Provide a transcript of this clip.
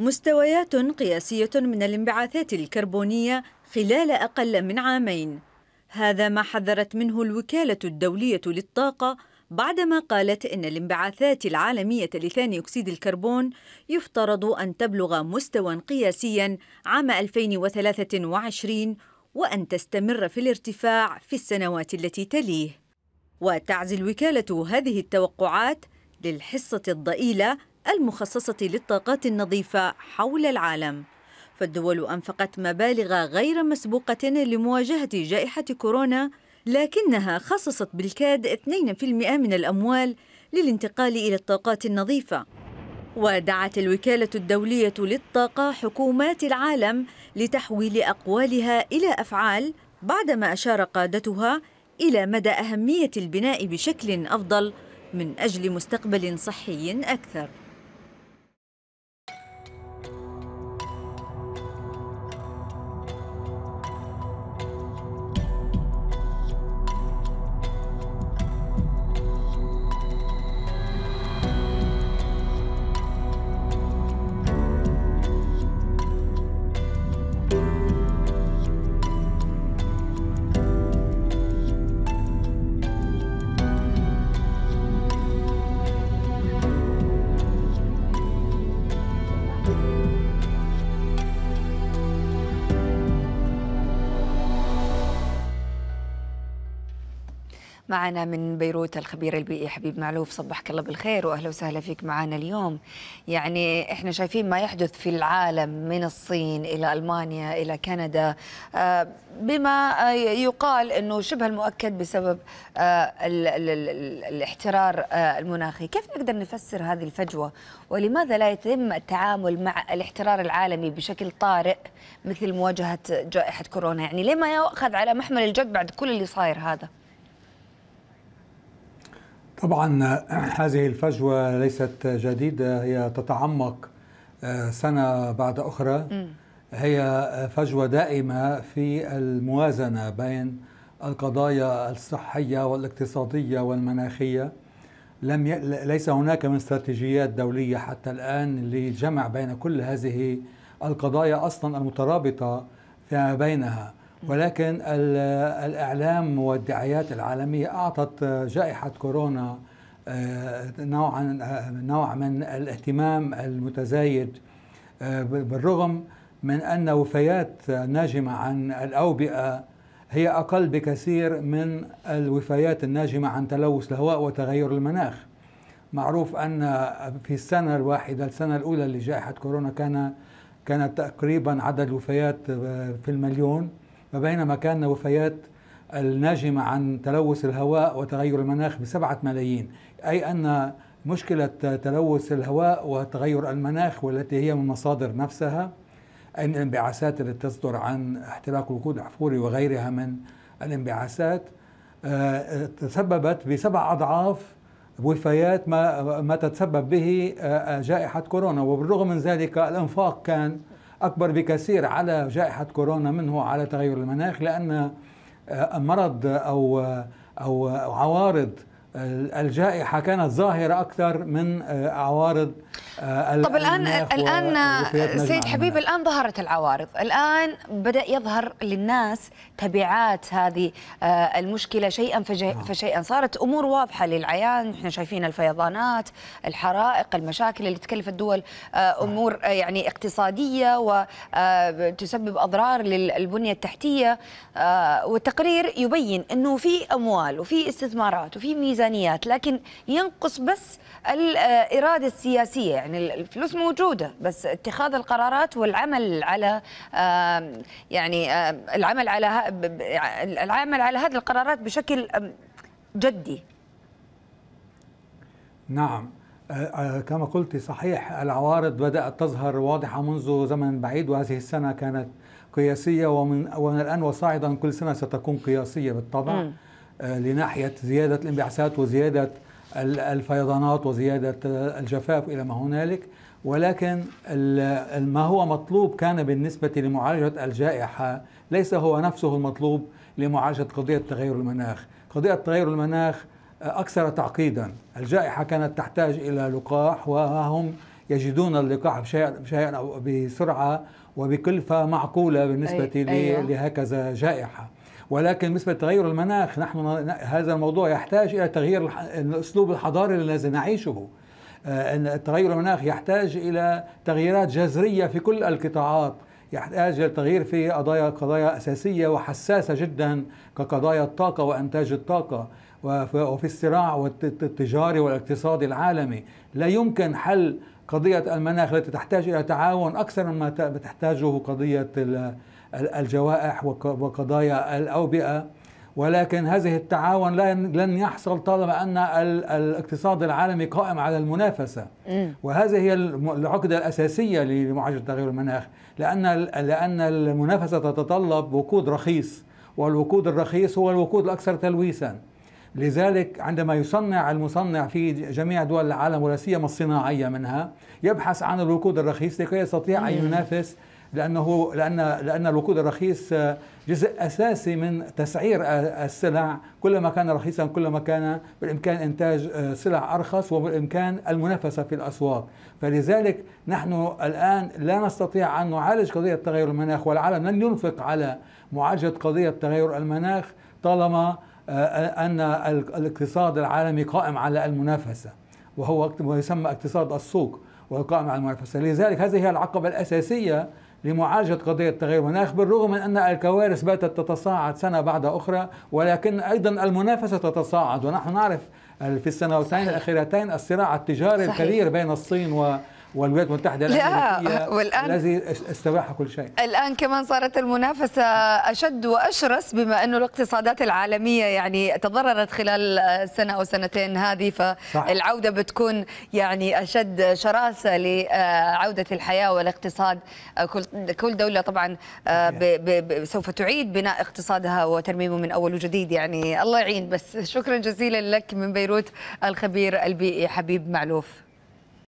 مستويات قياسية من الانبعاثات الكربونية خلال أقل من عامين هذا ما حذرت منه الوكالة الدولية للطاقة بعدما قالت إن الانبعاثات العالمية لثاني أكسيد الكربون يفترض أن تبلغ مستوى قياسيا عام 2023 وأن تستمر في الارتفاع في السنوات التي تليه وتعزي الوكالة هذه التوقعات للحصة الضئيلة المخصصة للطاقات النظيفة حول العالم فالدول أنفقت مبالغ غير مسبوقة لمواجهة جائحة كورونا لكنها خصصت بالكاد 2% من الأموال للانتقال إلى الطاقات النظيفة ودعت الوكالة الدولية للطاقة حكومات العالم لتحويل أقوالها إلى أفعال بعدما أشار قادتها إلى مدى أهمية البناء بشكل أفضل من أجل مستقبل صحي أكثر معنا من بيروت الخبير البيئي حبيب معلوف صبحك الله بالخير واهلا وسهلا فيك معنا اليوم يعني احنا شايفين ما يحدث في العالم من الصين الى المانيا الى كندا آه، بما يقال انه شبه المؤكد بسبب آه، الاحترار آه، المناخي كيف نقدر نفسر هذه الفجوه ولماذا لا يتم التعامل مع الاحترار العالمي بشكل طارئ مثل مواجهه جائحه كورونا يعني ليه ما يؤخذ على محمل الجد بعد كل اللي صاير هذا طبعا هذه الفجوة ليست جديدة هي تتعمق آه، سنة بعد أخرى هي فجوة دائمة في الموازنة بين القضايا الصحية والاقتصادية والمناخية لم ي... ليس هناك من استراتيجيات دولية حتى الآن لجمع بين كل هذه القضايا أصلا المترابطة فيما بينها ولكن الإعلام والدعايات العالمية أعطت جائحة كورونا آه، نوعا آه، نوع من الاهتمام المتزايد آه، بالرغم من أن وفيات ناجمة عن الأوبئة هي أقل بكثير من الوفيات الناجمة عن تلوث الهواء وتغير المناخ معروف أن في السنة الواحدة السنة الأولى لجائحة كورونا كان كانت تقريبا عدد الوفيات في المليون فبينما كان وفيات الناجمة عن تلوث الهواء وتغير المناخ بسبعة ملايين أي أن مشكلة تلوث الهواء وتغير المناخ والتي هي من مصادر نفسها الانبعاثات التي تصدر عن احتراق الوقود الأحفوري وغيرها من الانبعاثات آه، تسببت بسبع أضعاف وفيات ما ما تتسبب به آه، آه، جائحة كورونا وبالرغم من ذلك الإنفاق كان أكبر بكثير على جائحة كورونا منه على تغير المناخ لأن آه، مرض أو آه، أو عوارض الجائحه كانت ظاهره اكثر من آه، عوارض آه، طب الان الان آه، سيد حبيب الان ظهرت العوارض الان بدا يظهر للناس تبعات هذه المشكله شيئا نعم. فشيئا صارت امور واضحه للعيان احنا شايفين الفيضانات الحرائق المشاكل اللي تكلف الدول نعم. امور يعني اقتصاديه وتسبب اضرار للبنيه التحتيه والتقرير يبين انه في اموال وفي استثمارات وفي ميزة الميزانيات لكن ينقص بس الإرادة السياسية يعني الفلوس موجودة بس اتخاذ القرارات والعمل على يعني العمل على العمل على هذه القرارات بشكل جدي نعم آه، آه، كما قلت صحيح العوارض بدأت تظهر واضحة منذ زمن بعيد وهذه السنة كانت قياسية ومن, ومن الآن وصاعدا كل سنة ستكون قياسية بالطبع م. آه، لناحية زيادة الانبعاثات وزيادة الفيضانات وزيادة آه، الجفاف إلى ما هنالك ولكن ما هو مطلوب كان بالنسبة لمعالجة الجائحة ليس هو نفسه المطلوب لمعالجة قضية تغير المناخ قضية تغير المناخ آه، أكثر تعقيدا الجائحة كانت تحتاج إلى لقاح وهم يجدون اللقاح بشيء أو بسرعة وبكلفة معقولة بالنسبة أي أيوه. لهكذا جائحة ولكن بالنسبه لتغير المناخ نحن هذا الموضوع يحتاج الى تغيير الاسلوب الحضاري الذي نعيشه آه، ان تغير المناخ يحتاج الى تغييرات جذريه في كل القطاعات يحتاج الى تغيير في قضايا قضايا اساسيه وحساسه جدا كقضايا الطاقه وانتاج الطاقه وفي الصراع التجاري والاقتصادي العالمي لا يمكن حل قضيه المناخ التي تحتاج الى تعاون اكثر مما تحتاجه قضيه الجوائح وقضايا الأوبئة ولكن هذه التعاون لن يحصل طالما أن الاقتصاد العالمي قائم على المنافسة وهذه هي العقدة الأساسية لمعالجة تغير المناخ لأن لأن المنافسة تتطلب وقود رخيص والوقود الرخيص هو الوقود الأكثر تلويثا لذلك عندما يصنع المصنع في جميع دول العالم ولا سيما الصناعيه منها يبحث عن الوقود الرخيص لكي يستطيع ان ينافس لانه لان لان الوقود الرخيص جزء اساسي من تسعير السلع كلما كان رخيصا كلما كان بالامكان انتاج سلع ارخص وبالامكان المنافسه في الاسواق فلذلك نحن الان لا نستطيع ان نعالج قضيه تغير المناخ والعالم لن ينفق على معالجه قضيه تغير المناخ طالما آه، ان الاقتصاد العالمي قائم على المنافسه وهو يسمى اقتصاد السوق والقائم على المنافسه لذلك هذه هي العقبه الاساسيه لمعالجة قضية تغير المناخ بالرغم من أن الكوارث باتت تتصاعد سنة بعد أخرى ولكن أيضا المنافسة تتصاعد ونحن نعرف في السنتين الأخيرتين الصراع التجاري صحيح. الكبير بين الصين و والولايات المتحدة الأمريكية والآن الذي استباح كل شيء الآن كمان صارت المنافسة أشد وأشرس بما أنه الاقتصادات العالمية يعني تضررت خلال سنة أو سنتين هذه فالعودة بتكون يعني أشد شراسة لعودة الحياة والاقتصاد كل دولة طبعا آه، سوف تعيد بناء اقتصادها وترميمه من أول وجديد يعني الله يعين بس شكرا جزيلا لك من بيروت الخبير البيئي حبيب معلوف